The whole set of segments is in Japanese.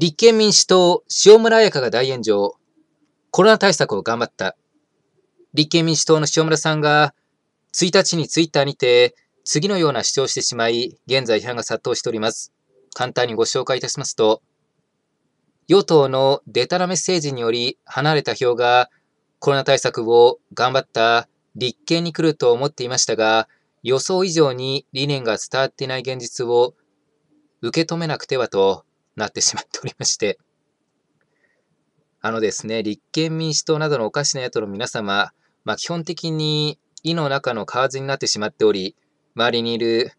立憲民主党、塩村彩香が大炎上。コロナ対策を頑張った。立憲民主党の塩村さんが、1日にツイッターにて、次のような主張してしまい、現在批判が殺到しております。簡単にご紹介いたしますと、与党のデタラメ政治により離れた票が、コロナ対策を頑張った立憲に来ると思っていましたが、予想以上に理念が伝わっていない現実を受け止めなくてはと、なってしまっておりまして、あのですね、立憲民主党などのおかしな野党の皆様、まあ、基本的に意の中の蛙になってしまっており、周りにいる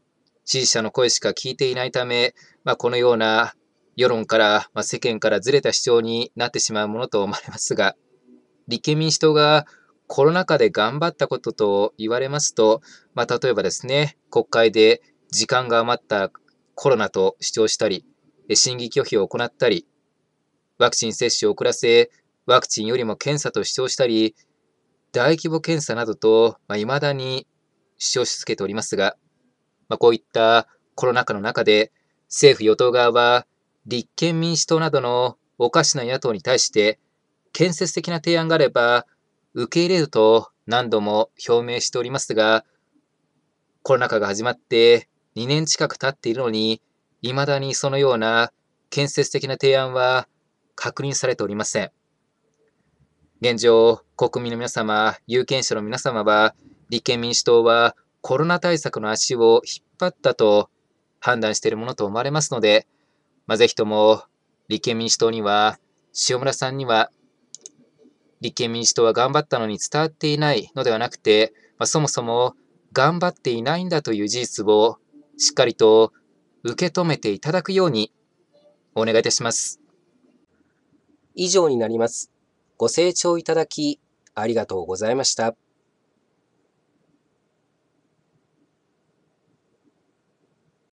支持者の声しか聞いていないため、まあ、このような世論から、まあ、世間からずれた主張になってしまうものと思われますが、立憲民主党がコロナ禍で頑張ったことと言われますと、まあ、例えばですね、国会で時間が余ったコロナと主張したり、審議拒否を行ったり、ワクチン接種を遅らせ、ワクチンよりも検査と主張したり、大規模検査などと、まあ、未だに主張し続けておりますが、まあ、こういったコロナ禍の中で、政府与党側は、立憲民主党などのおかしな野党に対して、建設的な提案があれば、受け入れると何度も表明しておりますが、コロナ禍が始まって2年近く経っているのに、いまだにそのような建設的な提案は確認されておりません。現状、国民の皆様、有権者の皆様は、立憲民主党はコロナ対策の足を引っ張ったと判断しているものと思われますので、まあ、ぜひとも立憲民主党には、塩村さんには、立憲民主党は頑張ったのに伝わっていないのではなくて、まあ、そもそも頑張っていないんだという事実をしっかりと受け止めていただくようにお願いいたします。以上になります。ご清聴いただきありがとうございました。